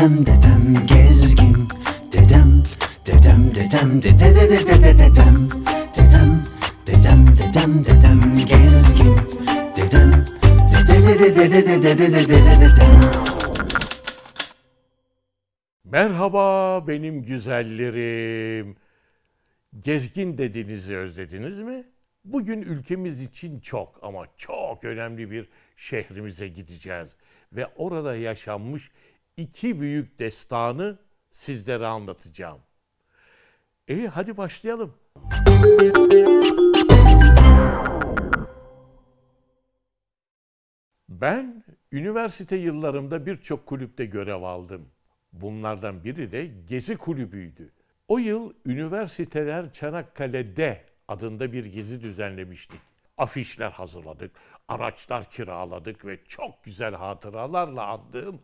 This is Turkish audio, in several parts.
dedem dedem gezgin dedem dedem dedem dede dede dede dedem dedem dedem dedem dedem gezgin dedem dede dede dede dede dede dedem Merhaba benim güzellerim. Gezgin dediğinizi özlediniz mi? Bugün ülkemiz için çok ama çok önemli bir şehrimize gideceğiz ve orada yaşanmış iki büyük destanı sizlere anlatacağım. İyi e, hadi başlayalım. Ben üniversite yıllarımda birçok kulüpte görev aldım. Bunlardan biri de Gezi Kulübü'ydü. O yıl Üniversiteler Çanakkale'de adında bir gezi düzenlemiştik. Afişler hazırladık, araçlar kiraladık ve çok güzel hatıralarla andığım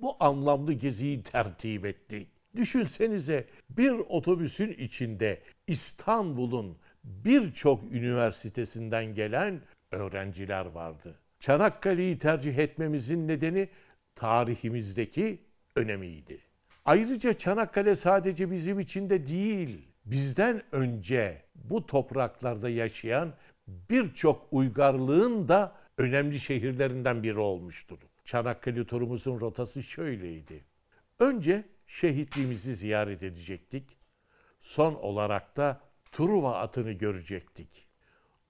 bu anlamlı geziyi tertip etti. Düşünsenize bir otobüsün içinde İstanbul'un birçok üniversitesinden gelen öğrenciler vardı. Çanakkale'yi tercih etmemizin nedeni tarihimizdeki önemiydi. Ayrıca Çanakkale sadece bizim için de değil, bizden önce bu topraklarda yaşayan birçok uygarlığın da önemli şehirlerinden biri olmuştur. Çanakkale turumuzun rotası şöyleydi. Önce şehitliğimizi ziyaret edecektik. Son olarak da Truva atını görecektik.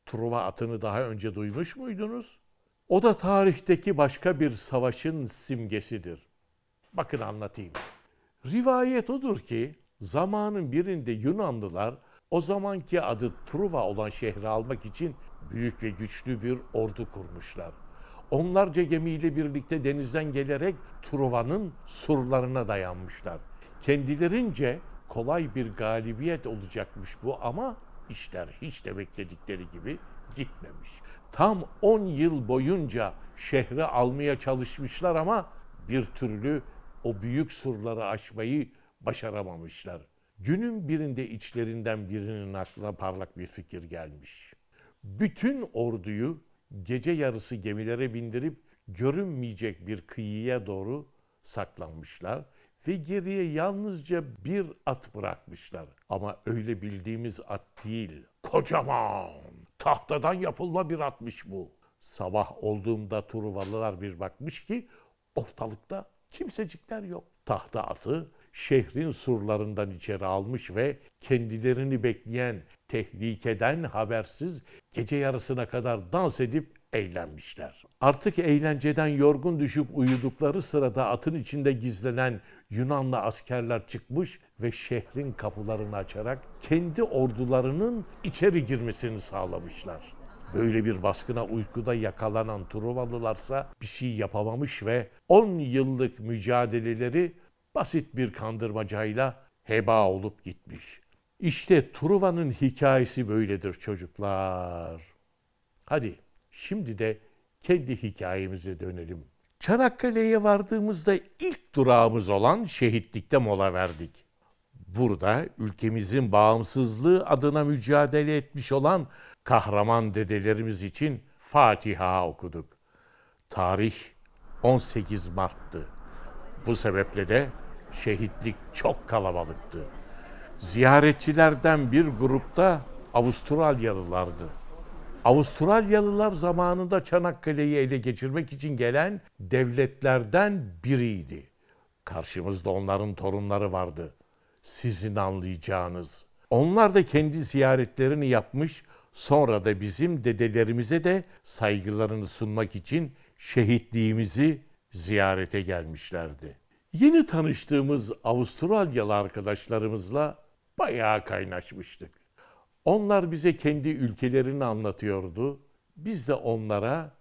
Truva atını daha önce duymuş muydunuz? O da tarihteki başka bir savaşın simgesidir. Bakın anlatayım. Rivayet odur ki zamanın birinde Yunanlılar o zamanki adı Truva olan şehri almak için büyük ve güçlü bir ordu kurmuşlar. Onlarca gemiyle birlikte denizden gelerek Truva'nın surlarına dayanmışlar. Kendilerince kolay bir galibiyet olacakmış bu ama işler hiç de bekledikleri gibi gitmemiş. Tam 10 yıl boyunca şehri almaya çalışmışlar ama bir türlü o büyük surları aşmayı başaramamışlar. Günün birinde içlerinden birinin aklına parlak bir fikir gelmiş. Bütün orduyu gece yarısı gemilere bindirip görünmeyecek bir kıyıya doğru saklanmışlar ve geriye yalnızca bir at bırakmışlar. Ama öyle bildiğimiz at değil, kocaman, tahtadan yapılma bir atmış bu. Sabah olduğumda Truvalılar bir bakmış ki ortalıkta kimsecikler yok. Tahta atı şehrin surlarından içeri almış ve kendilerini bekleyen tehlikeden habersiz gece yarısına kadar dans edip eğlenmişler. Artık eğlenceden yorgun düşüp uyudukları sırada atın içinde gizlenen Yunanlı askerler çıkmış ve şehrin kapılarını açarak kendi ordularının içeri girmesini sağlamışlar. Böyle bir baskına uykuda yakalanan Truvalılarsa bir şey yapamamış ve 10 yıllık mücadeleleri basit bir kandırmacayla heba olup gitmiş. İşte Truva'nın hikayesi böyledir çocuklar. Hadi şimdi de kendi hikayemize dönelim. Çanakkale'ye vardığımızda ilk durağımız olan şehitlikte mola verdik. Burada ülkemizin bağımsızlığı adına mücadele etmiş olan kahraman dedelerimiz için Fatiha okuduk. Tarih 18 Mart'tı. Bu sebeple de şehitlik çok kalabalıktı. Ziyaretçilerden bir grupta Avustralyalılardı. Avustralyalılar zamanında Çanakkale'yi ele geçirmek için gelen devletlerden biriydi. Karşımızda onların torunları vardı. Sizin anlayacağınız. Onlar da kendi ziyaretlerini yapmış, sonra da bizim dedelerimize de saygılarını sunmak için şehitliğimizi ziyarete gelmişlerdi. Yeni tanıştığımız Avustralyalı arkadaşlarımızla bayağı kaynaşmıştık. Onlar bize kendi ülkelerini anlatıyordu. Biz de onlara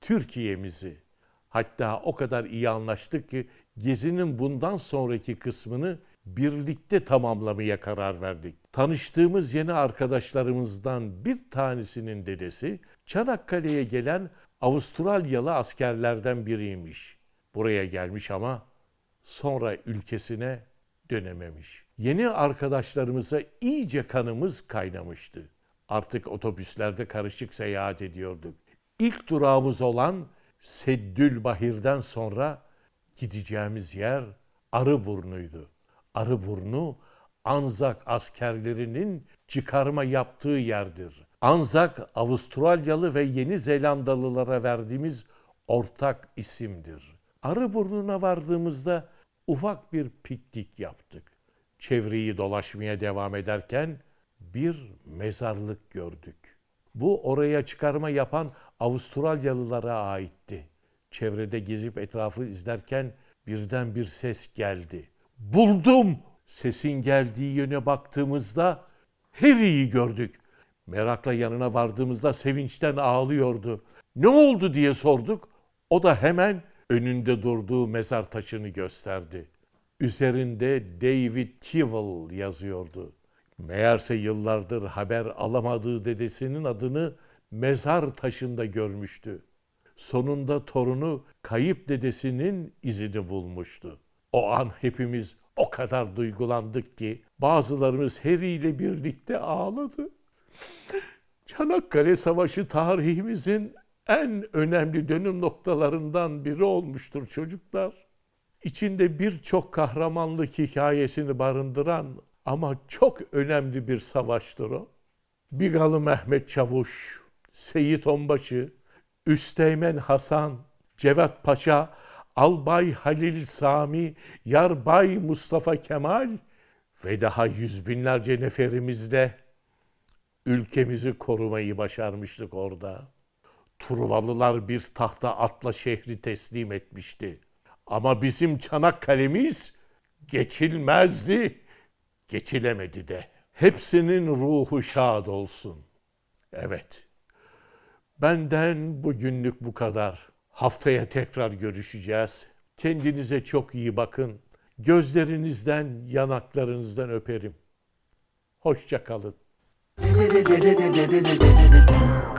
Türkiye'mizi hatta o kadar iyi anlaştık ki gezinin bundan sonraki kısmını birlikte tamamlamaya karar verdik. Tanıştığımız yeni arkadaşlarımızdan bir tanesinin dedesi Çanakkale'ye gelen Avustralyalı askerlerden biriymiş. Buraya gelmiş ama sonra ülkesine dönememiş. Yeni arkadaşlarımıza iyice kanımız kaynamıştı. Artık otobüslerde karışık seyahat ediyorduk. İlk durağımız olan Seddülbahir'den sonra gideceğimiz yer Arıburnu'ydu. Arıburnu Anzak askerlerinin çıkarma yaptığı yerdir. Anzak Avustralyalı ve Yeni Zelandalılara verdiğimiz ortak isimdir. Arı burnuna vardığımızda ufak bir piknik yaptık. Çevreyi dolaşmaya devam ederken bir mezarlık gördük. Bu oraya çıkarma yapan Avustralyalılara aitti. Çevrede gezip etrafı izlerken birden bir ses geldi. Buldum! Sesin geldiği yöne baktığımızda Harry'i gördük. Merakla yanına vardığımızda sevinçten ağlıyordu. Ne oldu diye sorduk. O da hemen önünde durduğu mezar taşını gösterdi. Üzerinde David Kivel yazıyordu. Meğerse yıllardır haber alamadığı dedesinin adını mezar taşında görmüştü. Sonunda torunu kayıp dedesinin izini bulmuştu. O an hepimiz o kadar duygulandık ki bazılarımız Harry ile birlikte ağladı. Çanakkale Savaşı tarihimizin en önemli dönüm noktalarından biri olmuştur çocuklar. İçinde birçok kahramanlık hikayesini barındıran ama çok önemli bir savaştır o. Bigalı Mehmet Çavuş, Seyit Onbaşı, Üsteğmen Hasan, Cevat Paşa, Albay Halil Sami, Yarbay Mustafa Kemal ve daha yüz binlerce neferimizle ülkemizi korumayı başarmıştık orada. Truvalılar bir tahta atla şehri teslim etmişti. Ama bizim Çanakkale'miz geçilmezdi, geçilemedi de. Hepsinin ruhu şad olsun. Evet, benden bugünlük bu kadar. Haftaya tekrar görüşeceğiz. Kendinize çok iyi bakın. Gözlerinizden, yanaklarınızdan öperim. Hoşça kalın.